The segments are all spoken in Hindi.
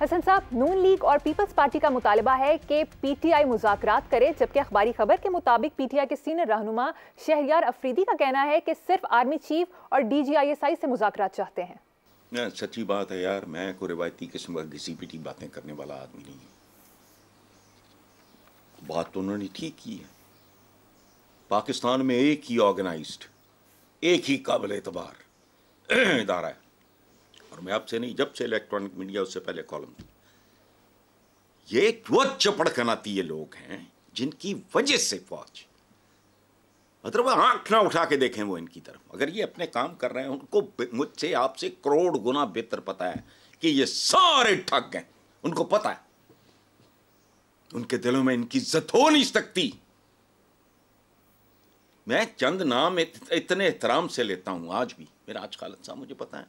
हसन साहब नून लीग और पीपल्स पार्टी का मुतालबा है कि पीटीआई मुजाकरात करे जबकि अखबारी खबर के मुताबिक पीटीआई के सीनियर रहनुमा शहरियार अफरीदी का कहना है कि सिर्फ आर्मी चीफ और D G I S I से मुजाकरात चाहते हैं सच्ची बात है यार मैं को रिवायती किस्म का घसी पिटी बातें करने वाला आदमी नहीं हूँ बात तो उन्होंने ठीक की है पाकिस्तान में एक ही ऑर्गेनाइज एक ही काबिल एतबार इदारा है और मैं आपसे नहीं जब से इलेक्ट्रॉनिक मीडिया उससे पहले कॉलम थी ये जो चपड़ कनाती ये लोग हैं जिनकी वजह से फौज मतलब आंख ना उठा के देखें वो इनकी तरफ अगर ये अपने काम कर रहे हैं उनको मुझसे आपसे करोड़ गुना बेहतर पता है कि ये सारे ठग हैं उनको पता है उनके दिलों में इनकी इज्जत हो नहीं सकती मैं चंद नाम इत, इतने एहतराम से लेता हूं आज भी मेरा आज खालत साहब मुझे पता है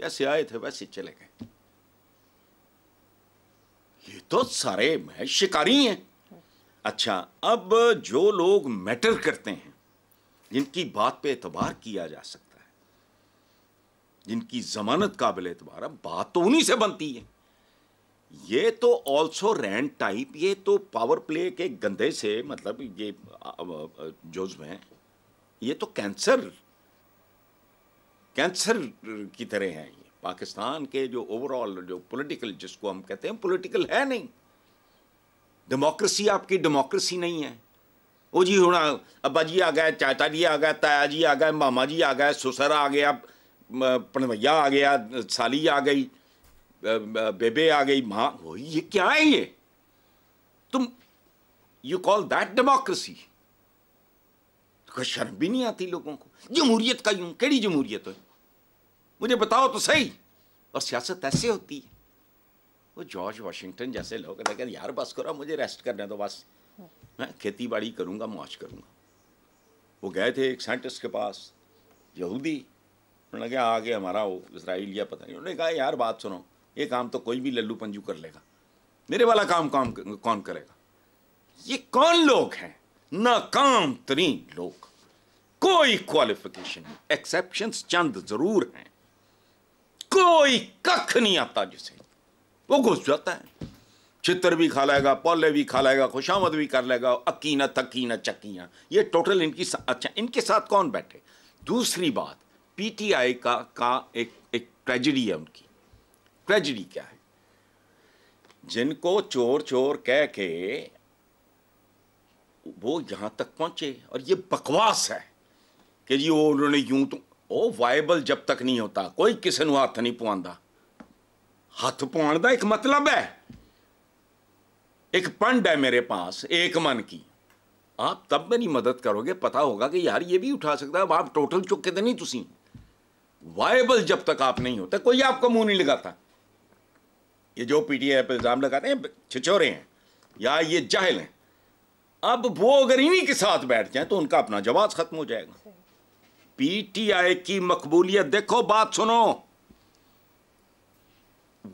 जैसे आए थे वैसे चले गए ये तो सारे महज शिकारी हैं अच्छा अब जो लोग मैटर करते हैं जिनकी बात पे एतबार किया जा सकता है जिनकी जमानत काबिल एतबार है बात तो उन्हीं से बनती है ये तो ऑल्सो रैंड टाइप ये तो पावर प्ले के गंदे से मतलब ये जोज में ये तो कैंसर कैंसर की तरह हैं ये पाकिस्तान के जो ओवरऑल जो पॉलिटिकल जिसको हम कहते हैं पॉलिटिकल है नहीं डेमोक्रेसी आपकी डेमोक्रेसी नहीं है वो जी हूँ अब्बा जी आ गए चाचा जी आ गए ताया जी आ गए मामा जी आ गए सुसर आ गया पनवैया आ गया साली आ गई बेबे आ गई माँ ये क्या है ये तुम यू कॉल दैट डेमोक्रेसी शर्म भी नहीं आती लोगों को जमहूरियत का यूं कड़ी जमहूरियत है मुझे बताओ तो सही और सियासत ऐसे होती है वो जॉर्ज वाशिंगटन जैसे लोग कहते हैं यार बस करो मुझे रेस्ट करने दो बस मैं खेती बाड़ी करूँगा मौज करूँगा वो गए थे एक साइंटिस्ट के पास यहूदी उन्होंने कहा आगे हमारा वो इसराइल या पता नहीं उन्होंने कहा यार बात सुनो ये काम तो कोई भी लल्लू पंजू कर लेगा मेरे वाला काम काम कौन करेगा ये कौन लोग हैं नाकाम तरीन लोग कोई क्वालिफिकेशन नहीं एक्सेप्शन चंद जरूर हैं कोई कख नहीं आता जिसे वो घुस जाता है चित्र भी खा लेगा पौले भी खा लेगा खुशामद भी कर लेगा अकीना चक्की ना ये टोटल इनकी सा, अच्छा इनके साथ कौन बैठे दूसरी बात पीटीआई का का एक एक ट्रेजिडी है उनकी ट्रेजिडी क्या है जिनको चोर चोर कह के वो यहाँ तक पहुँचे और ये बकवास है कि जी वो उन्होंने यूं तो ਉਹ ਵਾਇਬਲ ਜਬ ਤੱਕ ਨਹੀਂ ਹੁੰਦਾ ਕੋਈ ਕਿਸੇ ਨੂੰ ਹੱਥ ਨਹੀਂ ਪਵਾਉਂਦਾ ਹੱਥ ਪਾਉਣ ਦਾ ਇੱਕ ਮਤਲਬ है एक पंड है मेरे पास एक मन की आप तब मेरी मदद करोगे पता होगा कि यार ये भी उठा सकता है अब आप टोटल चुके तो नहीं तुम वायबल जब तक आप नहीं होते कोई आपको मुंह नहीं लगाता ये जो पीटीआई पर इल्ज़ाम लगाते हैं छिछोरे हैं या ये जाहिल हैं अब वो अगर इन्हीं के साथ बैठ जाए तो उनका अपना जवाब खत्म हो जाएगा पीटीआई की मकबूलियत देखो बात सुनो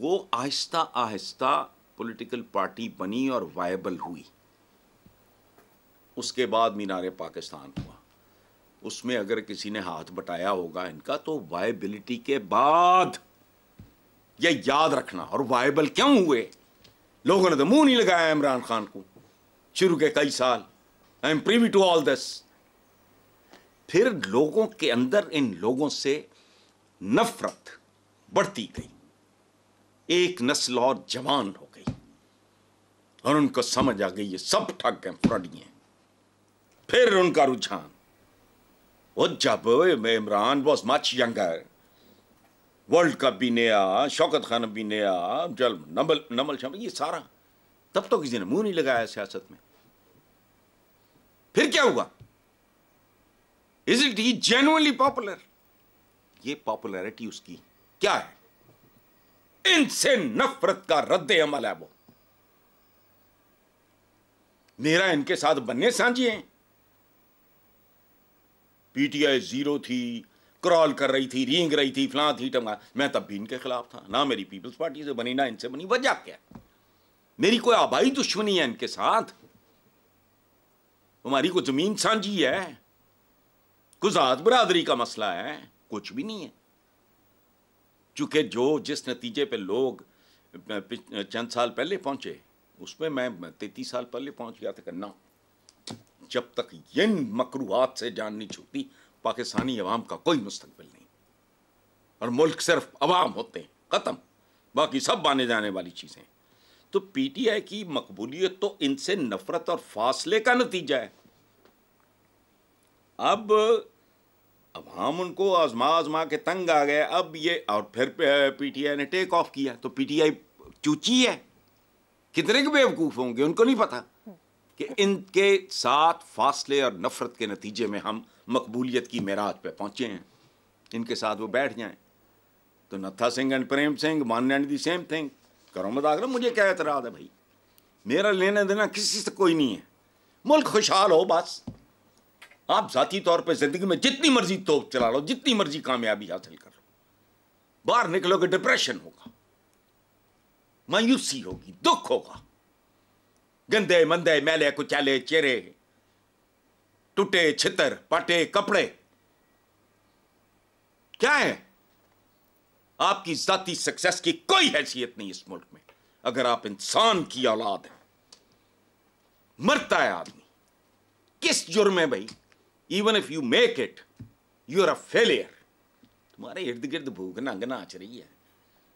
वो आहिस्ता आहिस्ता पॉलिटिकल पार्टी बनी और वायबल हुई उसके बाद मीनार पाकिस्तान हुआ उसमें अगर किसी ने हाथ बटाया होगा इनका तो वायबिलिटी के बाद ये याद रखना और वायबल क्यों हुए लोगों ने तो मुंह नहीं लगाया इमरान खान को शुरू के कई साल I am privy to all this फिर लोगों के अंदर इन लोगों से नफरत बढ़ती गई एक नस्ल और जवान हो गई और उनको समझ आ गई ये सब ठग हैं फ्रॉडी हैं फिर उनका रुझान वो जब Imran was much younger world cup भी नया शौकत खान भी नया जल नमल नमल शमल ये सारा तब तो किसी ने मुंह नहीं लगाया सियासत में फिर क्या हुआ Isn't he genuinely popular? ये पॉपुलैरिटी उसकी क्या है इनसे नफरत का रद्द अमल है वो मेरा इनके साथ बनने साझी हैं पीटीआई जीरो थी क्रॉल कर रही थी रींग रही थी फ्लां थी टमा मैं तब भी इनके खिलाफ था ना मेरी पीपल्स पार्टी से बनी ना इनसे बनी वजह क्या मेरी कोई आबाई दुश्मनी है इनके साथ हमारी को जमीन साझी है गुजरात बरादरी का मसला है कुछ भी नहीं है चूंकि जो जिस नतीजे पे लोग चंद साल पहले पहुंचे उसमें मैं तैतीस साल पहले पहुंच गया था करना जब तक इन मकरूहत से जान नहीं छूटी पाकिस्तानी अवाम का कोई मुस्तबिल नहीं और मुल्क सिर्फ अवाम होते हैं ख़त्म बाकी सब आने जाने वाली चीज़ें तो पीटीआई की मकबूलियत तो इनसे नफरत और फासले का नतीजा है अब अब हम उनको आजमा आजमा के तंग आ गए अब ये और फिर पीटीआई ने टेक ऑफ किया तो पीटीआई चूची है कितने के बेवकूफ़ होंगे उनको नहीं पता कि इनके साथ फासले और नफरत के नतीजे में हम मकबूलियत की मेराज पे पहुंचे हैं इनके साथ वो बैठ जाएं तो Nattha Singh and Prem Singh Mann and the same thing करो आगरा मुझे क्या एतराज़ है भाई मेरा लेना देना किसी से कोई नहीं है मुल्क खुशहाल हो बस आप जाती तौर पे जिंदगी में जितनी मर्जी तो चला लो जितनी मर्जी कामयाबी हासिल कर लो बाहर निकलोगे डिप्रेशन होगा मायूसी होगी दुख होगा गंदे मंदे मैले कुचाले चेहरे टूटे छितर पटे कपड़े क्या है आपकी जाती सक्सेस की कोई हैसियत नहीं इस मुल्क में अगर आप इंसान की औलाद हैं मरता है आदमी किस जुर्म है भाई even if you make it you are a failure तुम्हारे इर्द गिर्द भूख अंगना आच रही है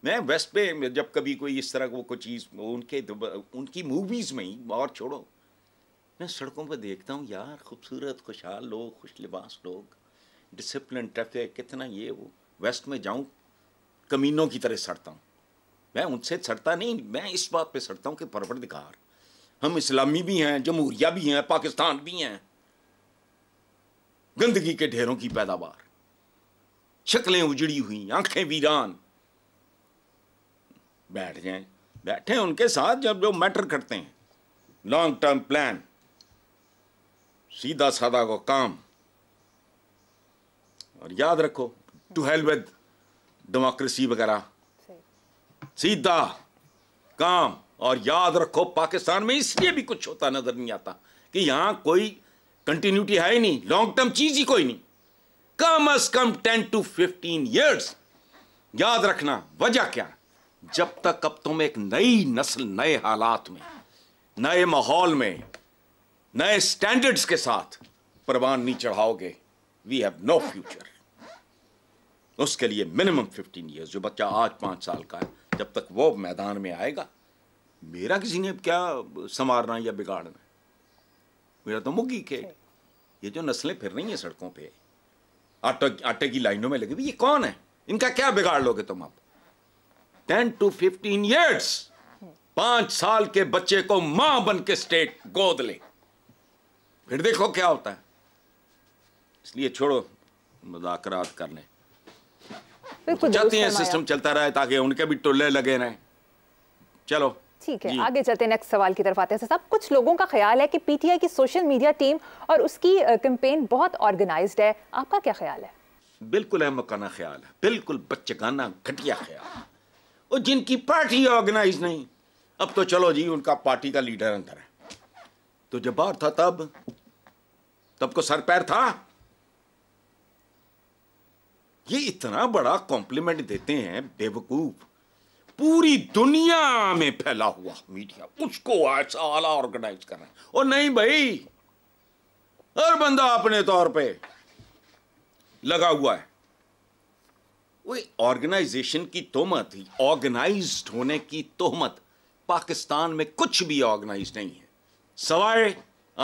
मैं वेस्ट पे जब कभी कोई इस तरह को कोई चीज़ उनके उनकी मूवीज़ में ही और छोड़ो मैं सड़कों पर देखता हूँ यार खूबसूरत खुशहाल लोग खुश लिबास लोग डिसिप्लिन ट्रैफिक कितना ये वो वेस्ट में जाऊँ कमीनों की तरह सड़ता हूँ मैं उनसे सड़ता नहीं मैं इस बात पे सड़ता हूँ कि परवरदिगार हम इस्लामी भी हैं जमहूरिया भी हैं पाकिस्तान भी हैं गंदगी के ढेरों की पैदावार शक्लें उजड़ी हुई आंखें वीरान बैठ जाएं बैठे उनके साथ जब जो मैटर करते हैं लॉन्ग टर्म प्लान सीधा साधा को काम और याद रखो टू हेल्प विद डेमोक्रेसी वगैरह सीधा काम और याद रखो पाकिस्तान में इसलिए भी कुछ होता नजर नहीं आता कि यहां कोई कंटिन्यूटी है ही नहीं लॉन्ग टर्म चीज ही कोई नहीं कम अज कम टेन टू फिफ्टीन ईयर्स याद रखना वजह क्या जब तक अब तुम एक नई नस्ल नए हालात में नए माहौल में नए स्टैंडर्ड्स के साथ परवान नहीं चढ़ाओगे वी हैव नो फ्यूचर उसके लिए मिनिमम फिफ्टीन ईयर्स जो बच्चा आज पांच साल का है जब तक वो मैदान में आएगा मेरा किसी ने क्या संवारना या बिगाड़ना मेरा तो मुग्गी खेत अच्छा। ये जो नस्लें फिर रही हैं सड़कों पे आटो आटे की लाइनों में लगी हुई ये कौन है इनका क्या बिगाड़ लोगे तुम आप टेन टू फिफ्टीन ईयर्स पांच साल के बच्चे को मां बन के स्टेट गोद ले फिर देखो क्या होता है इसलिए छोड़ो मुदाकरात करने लें चाहती तो हैं सिस्टम चलता रहे ताकि उनके भी टोले लगे रहे चलो ठीक है आगे चलते हैं नेक्स्ट सवाल की तरफ आते हैं साहब कुछ लोगों का ख्याल है कि पीटीआई की सोशल मीडिया टीम और उसकी कैंपेन बहुत ऑर्गेनाइज्ड है आपका क्या ख्याल है बिल्कुल अहमकाना ख्याल है बिल्कुल बच्चगाना घटिया ख्याल और जिनकी पार्टी ऑर्गेनाइज नहीं अब तो चलो जी उनका पार्टी का लीडर अंदर है तो जब बाहर था तब तब को सर पैर था ये इतना बड़ा कॉम्प्लीमेंट देते हैं बेवकूफ पूरी दुनिया में फैला हुआ मीडिया उसको ऐसा आला ऑर्गेनाइज कर रहे हैं और नहीं भाई हर बंदा अपने तौर पे लगा हुआ है वो ऑर्गेनाइजेशन की तोहमत ही ऑर्गेनाइज्ड होने की तोहमत पाकिस्तान में कुछ भी ऑर्गेनाइज नहीं है सवाए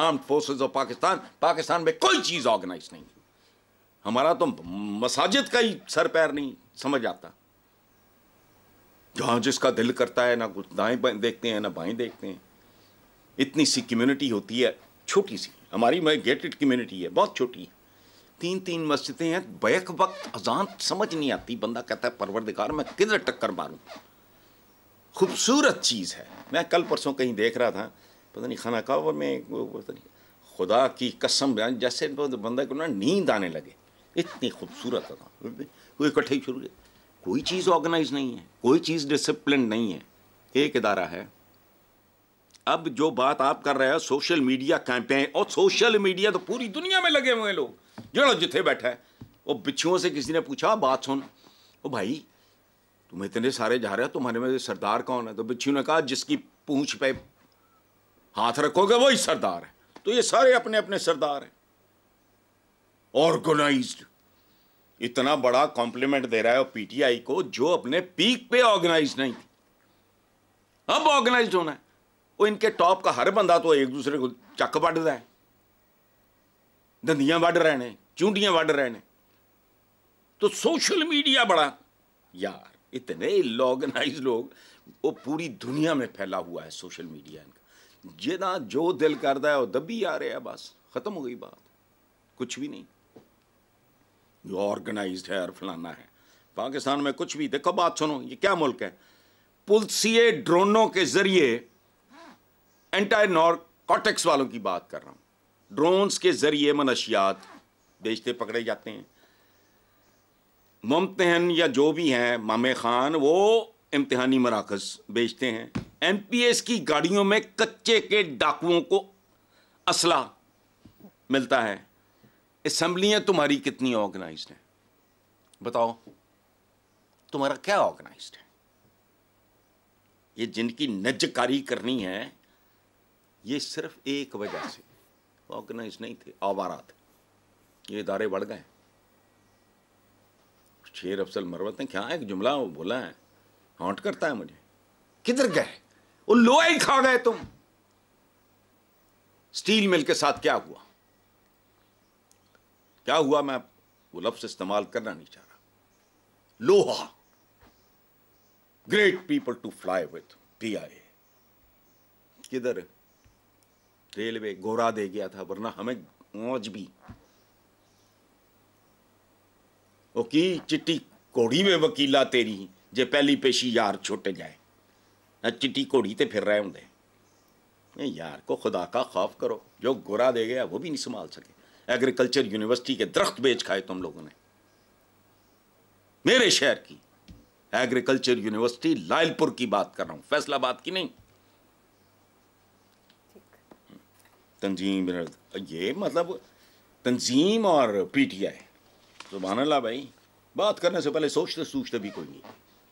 armed forces of Pakistan Pakistan में कोई चीज़ ऑर्गेनाइज नहीं है हमारा तो मसाजिद का ही सर पैर नहीं समझ आता जहाँ जिसका दिल करता है ना कुछ बाएँ देखते हैं ना बाएँ देखते हैं इतनी सी कम्युनिटी होती है छोटी सी हमारी मैं गेटेड कम्युनिटी है बहुत छोटी है तीन तीन मस्जिदें हैं बैक वक्त अजान समझ नहीं आती बंदा कहता है परवरदिकार मैं किधर टक्कर मारूँ खूबसूरत चीज़ है मैं कल परसों कहीं देख रहा था पता नहीं खाना खाओ में पता नहीं खुदा की कसम जैसे बंदा को ना नींद आने लगे इतनी खूबसूरत अजान वो इकट्ठे ही शुरू कोई चीज़ ऑर्गेनाइज नहीं है कोई चीज़ डिसिप्लिन नहीं है एक इदारा है अब जो बात आप कर रहे हो सोशल मीडिया कैंपेन और सोशल मीडिया तो पूरी दुनिया में लगे हुए लोग जिथे बैठा है वो बिच्छुओं से किसी ने पूछा बात सुन ओ भाई तुम इतने सारे जा रहे हो तुम्हारे में सरदार कौन है तो बिच्छू ने कहा जिसकी पूछ पे हाथ रखोगे वही सरदार है तो ये सारे अपने अपने सरदार हैं ऑर्गेनाइज्ड इतना बड़ा कॉम्प्लीमेंट दे रहा है पीटीआई को जो अपने पीक पे ऑर्गेनाइज नहीं अब ऑर्गेनाइज होना है वो इनके टॉप का हर बंदा तो एक दूसरे को चक बढ़ रहा है दंदियां बढ़ रहे हैं चूंटियां बढ़ रहे हैं तो सोशल मीडिया बड़ा यार इतने ऑर्गेनाइज लोग वो पूरी दुनिया में फैला हुआ है सोशल मीडिया इनका जिना जो दिल करता है वो दबी आ रहे हैं बस खत्म हो गई बात कुछ भी नहीं ऑर्गेनाइज है और फलाना है पाकिस्तान में कुछ भी देखो बात सुनो ये क्या मुल्क है पुलसीए ड्रोनों के जरिए नॉर्थ कॉटेक्स वालों की बात कर रहा हूं ड्रोन्स के जरिए मनशियात बेचते पकड़े जाते हैं मुमतहन या जो भी हैं मामे खान वो इम्तहानी मराकज बेचते हैं एम पी एस की गाड़ियों में कच्चे के डाकुओं को असला मिलता है असम्बलियाँ तुम्हारी कितनी ऑर्गेनाइज हैं बताओ तुम्हारा क्या ऑर्गेनाइज है ये जिनकी नजकारी करनी है ये सिर्फ एक वजह से ऑर्गेनाइज नहीं थे आवारा थे ये इदारे बढ़ गए शेर अफसल मरवत ने क्या एक जुमला वो बोला है हॉन्ट करता है मुझे किधर गए वो लोहा ही खा गए तुम स्टील मिल के साथ क्या हुआ क्या हुआ मैं वो लफ्ज़ इस्तेमाल करना नहीं चाह रहा लोहा great people to fly with P I किधर रेलवे गोरा दे गया था वरना हमें मौज भी वो की चिट्टी कोड़ी में वकीला तेरी जे पहली पेशी यार छोटे जाए चिट्टी कोड़ी ते फिर रहे होंगे यार को खुदा का खौफ करो जो गोरा दे गया वो भी नहीं संभाल सके एग्रीकल्चर यूनिवर्सिटी के दरख्त बेच खाए तुम लोगों ने मेरे शहर की एग्रीकल्चर यूनिवर्सिटी लायलपुर की बात कर रहा हूं फैसलाबाद की नहीं तंजीम ये मतलब तंजीम और पीटीआई सुबहान अल्लाह भाई बात करने से पहले सोचते सोचते भी कोई नहीं